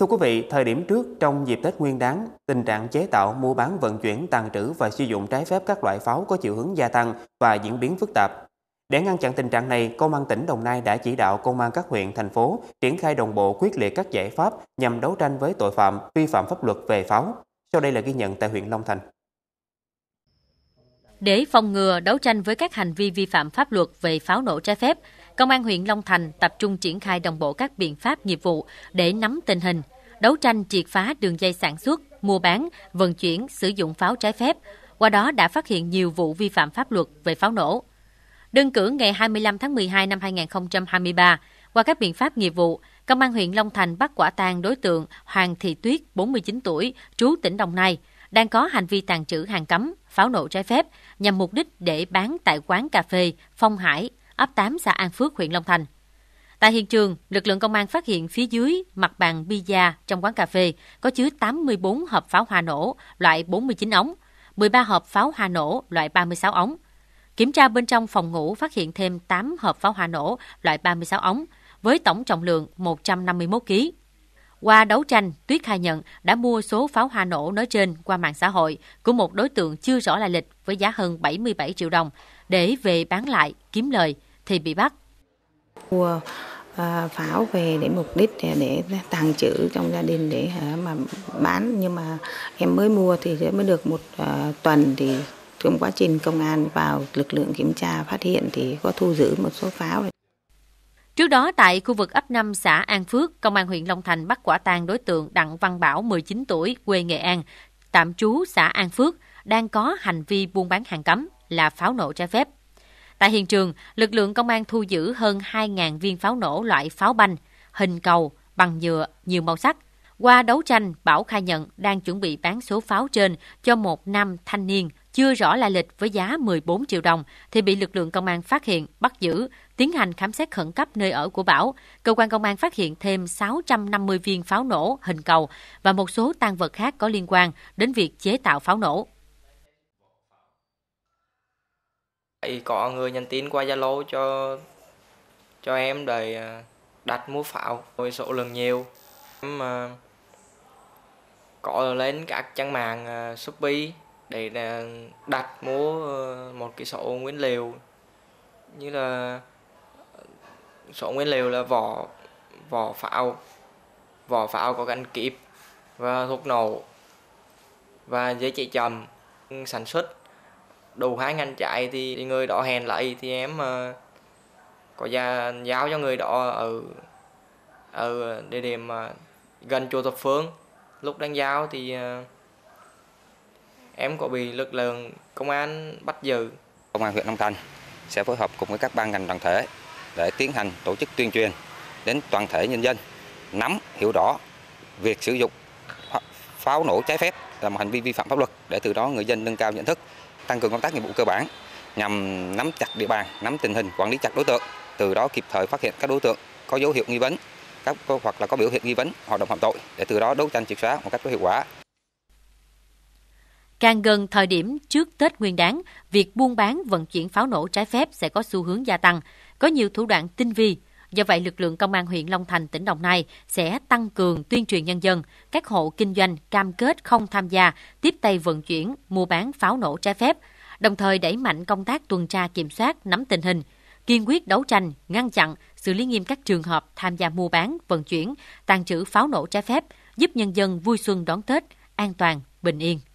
Thưa quý vị, thời điểm trước trong dịp Tết Nguyên đáng tình trạng chế tạo, mua bán, vận chuyển, tàn trữ và sử dụng trái phép các loại pháo có chiều hướng gia tăng và diễn biến phức tạp. Để ngăn chặn tình trạng này, Công an tỉnh Đồng Nai đã chỉ đạo Công an các huyện, thành phố triển khai đồng bộ quyết liệt các giải pháp nhằm đấu tranh với tội phạm, vi phạm pháp luật về pháo. Sau đây là ghi nhận tại huyện Long Thành. Để phòng ngừa đấu tranh với các hành vi vi phạm pháp luật về pháo nổ trái phép, Công an huyện Long Thành tập trung triển khai đồng bộ các biện pháp nghiệp vụ để nắm tình hình, đấu tranh triệt phá đường dây sản xuất, mua bán, vận chuyển, sử dụng pháo trái phép, qua đó đã phát hiện nhiều vụ vi phạm pháp luật về pháo nổ. Đơn cử ngày 25 tháng 12 năm 2023, qua các biện pháp nghiệp vụ, Công an huyện Long Thành bắt quả tang đối tượng Hoàng Thị Tuyết, 49 tuổi, trú tỉnh Đồng Nai, đang có hành vi tàn trữ hàng cấm, pháo nổ trái phép nhằm mục đích để bán tại quán cà phê Phong Hải ấp 8 xã An Phước, huyện Long Thành. Tại hiện trường, lực lượng công an phát hiện phía dưới mặt bàn pizza trong quán cà phê có chứa 84 hộp pháo hoa nổ loại 49 ống, 13 hộp pháo hoa nổ loại 36 ống. Kiểm tra bên trong phòng ngủ phát hiện thêm 8 hộp pháo hoa nổ loại 36 ống với tổng trọng lượng 151 kg. Qua đấu tranh, Tuyết khai nhận đã mua số pháo hoa nổ nói trên qua mạng xã hội của một đối tượng chưa rõ lai lịch với giá hơn 77 triệu đồng để về bán lại kiếm lời – thì bị bắt. Mua ờ, pháo về để mục đích để, để tàng trữ trong gia đình để mà bán nhưng mà em mới mua thì mới được một ờ, tuần thì trong quá trình công an vào lực lượng kiểm tra phát hiện thì có thu giữ một số pháo. Trước đó tại khu vực ấp 5 xã An Phước, công an huyện Long Thành bắt quả tang đối tượng Đặng Văn Bảo 19 tuổi quê Nghệ An, tạm trú xã An Phước đang có hành vi buôn bán hàng cấm là pháo nổ trái phép. Tại hiện trường, lực lượng công an thu giữ hơn 2.000 viên pháo nổ loại pháo banh, hình cầu, bằng nhựa, nhiều màu sắc. Qua đấu tranh, Bảo khai nhận đang chuẩn bị bán số pháo trên cho một nam thanh niên chưa rõ lai lịch với giá 14 triệu đồng thì bị lực lượng công an phát hiện, bắt giữ, tiến hành khám xét khẩn cấp nơi ở của Bảo. Cơ quan công an phát hiện thêm 650 viên pháo nổ hình cầu và một số tang vật khác có liên quan đến việc chế tạo pháo nổ. có người nhắn tin qua Zalo cho cho em để à, đặt mua pháo với số lượng nhiều em à, có lên các trang mạng à, Shopee để đặt mua một cái số nguyên liệu như là số nguyên liệu là vỏ vỏ pháo vỏ pháo có gắn kíp và thuốc nổ và giấy chạy chậm sản xuất đủ hai ngành chạy thì người đó hèn lại thì em ờ, có ra giáo cho người đó ở ở địa điểm ờ, gần chùa Thập Phương lúc đang giao thì ờ, em có bị lực lượng công an bắt giữ công an huyện Long Thành sẽ phối hợp cùng với các ban ngành đoàn thể để tiến hành tổ chức tuyên truyền đến toàn thể nhân dân nắm hiểu rõ việc sử dụng pháo nổ trái phép là một hành vi vi phạm pháp luật để từ đó người dân nâng cao nhận thức tăng cường công tác nghiệp vụ cơ bản nhằm nắm chặt địa bàn, nắm tình hình, quản lý chặt đối tượng, từ đó kịp thời phát hiện các đối tượng có dấu hiệu nghi vấn, các hoặc là có biểu hiện nghi vấn hoạt động phạm tội để từ đó đấu tranh triệt xóa một cách có hiệu quả. Càng gần thời điểm trước Tết Nguyên đán, việc buôn bán vận chuyển pháo nổ trái phép sẽ có xu hướng gia tăng, có nhiều thủ đoạn tinh vi, Do vậy, lực lượng công an huyện Long Thành, tỉnh Đồng Nai sẽ tăng cường tuyên truyền nhân dân, các hộ kinh doanh cam kết không tham gia, tiếp tay vận chuyển, mua bán pháo nổ trái phép, đồng thời đẩy mạnh công tác tuần tra kiểm soát, nắm tình hình, kiên quyết đấu tranh, ngăn chặn, xử lý nghiêm các trường hợp tham gia mua bán, vận chuyển, tàn trữ pháo nổ trái phép, giúp nhân dân vui xuân đón Tết, an toàn, bình yên.